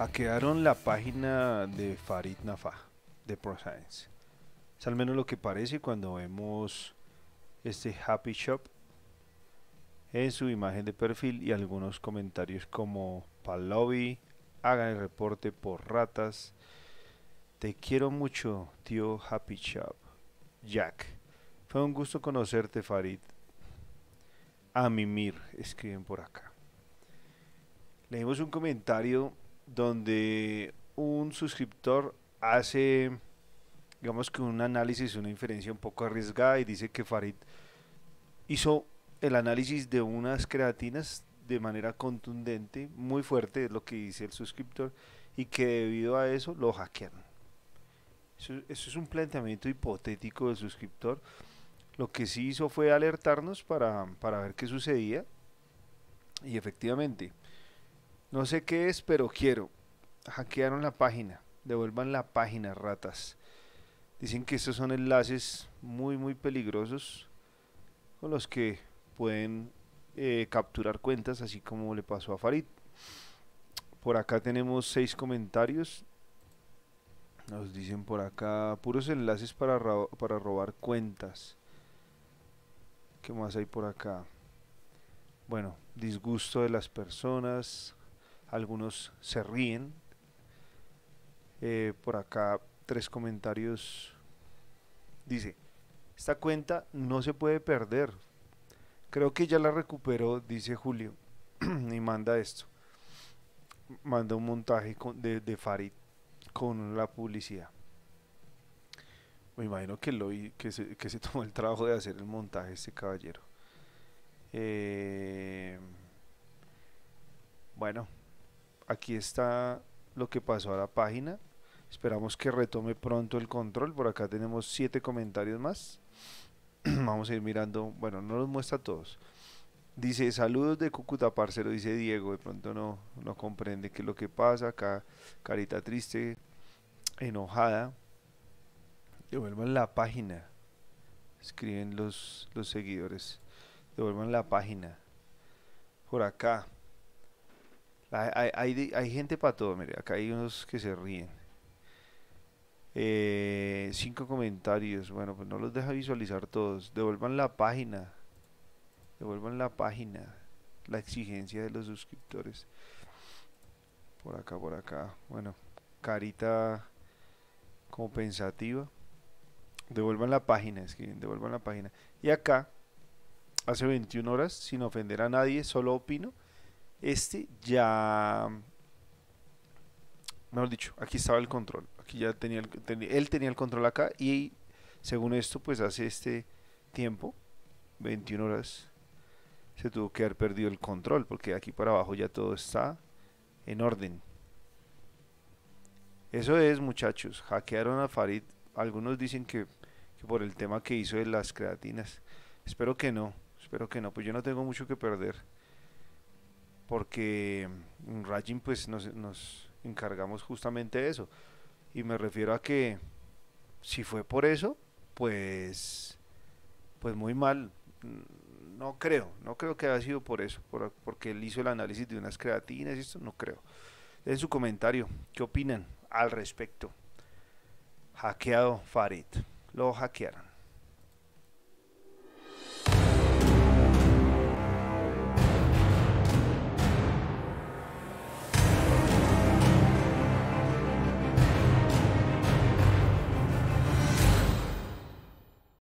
Hackearon la página de Farid Nafa, de ProScience. Es al menos lo que parece cuando vemos este Happy Shop en su imagen de perfil y algunos comentarios como Palovi, hagan el reporte por ratas. Te quiero mucho, tío Happy Shop. Jack, fue un gusto conocerte, Farid. A mimir, escriben por acá. Leímos un comentario donde un suscriptor hace, digamos que un análisis, una inferencia un poco arriesgada y dice que Farid hizo el análisis de unas creatinas de manera contundente, muy fuerte, es lo que dice el suscriptor, y que debido a eso lo hackearon. Eso, eso es un planteamiento hipotético del suscriptor. Lo que sí hizo fue alertarnos para, para ver qué sucedía. Y efectivamente, no sé qué es, pero quiero. Hackearon la página. Devuelvan la página, ratas. Dicen que estos son enlaces muy, muy peligrosos con los que pueden eh, capturar cuentas, así como le pasó a Farid. Por acá tenemos seis comentarios. Nos dicen por acá puros enlaces para, para robar cuentas. ¿Qué más hay por acá? Bueno, disgusto de las personas algunos se ríen. Eh, por acá tres comentarios. Dice, esta cuenta no se puede perder. Creo que ya la recuperó, dice Julio. y manda esto. Manda un montaje de, Farid con la publicidad. Me imagino que, lo, que, se, tomó el trabajo de hacer el montaje este caballero. Eh, bueno, aquí está lo que pasó a la página. Esperamos que retome pronto el control. Por acá tenemos siete comentarios más. Vamos a ir mirando. Bueno, no los muestra todos. Dice, saludos de Cúcuta, parcero, dice Diego. De pronto no, no comprende qué es lo que pasa. Acá, carita triste, enojada. Devuelvan la página. Escriben los, los seguidores. Devuelvan la página. Por acá. Hay, hay, gente para todo, mire, acá hay unos que se ríen. Eh, cinco comentarios, bueno, pues no los deja visualizar todos. Devuelvan la página, devuelvan la página, la exigencia de los suscriptores. Por acá, por acá, bueno, carita compensativa Devuelvan la página, escriben, devuelvan la página. Y acá, hace 21 horas, sin ofender a nadie, solo opino. Este ya, mejor dicho, aquí estaba el control. Aquí ya tenía, él tenía el control acá y según esto, pues hace este tiempo, 21 horas, se tuvo que haber perdido el control porque aquí para abajo ya todo está en orden. Eso es, muchachos, hackearon a Farid. Algunos dicen que, que por el tema que hizo de las creatinas. Espero que no, espero que no, pues yo no tengo mucho que perder porque en Rajin pues nos, encargamos justamente de eso. Y me refiero a que si fue por eso, pues, pues muy mal. No creo, no creo que haya sido por eso, porque él hizo el análisis de unas creatinas y esto, no creo. En su comentario, ¿qué opinan al respecto? Hackeado Farid, lo hackearon.